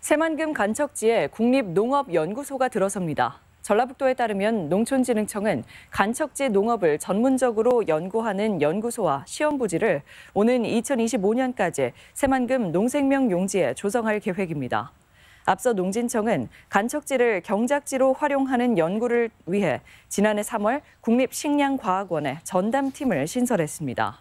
새만금 간척지에 국립농업연구소가 들어섭니다. 전라북도에 따르면 농촌진흥청은 간척지 농업을 전문적으로 연구하는 연구소와 시험부지를 오는 2025년까지 새만금 농생명 용지에 조성할 계획입니다. 앞서 농진청은 간척지를 경작지로 활용하는 연구를 위해 지난해 3월 국립식량과학원에 전담팀을 신설했습니다.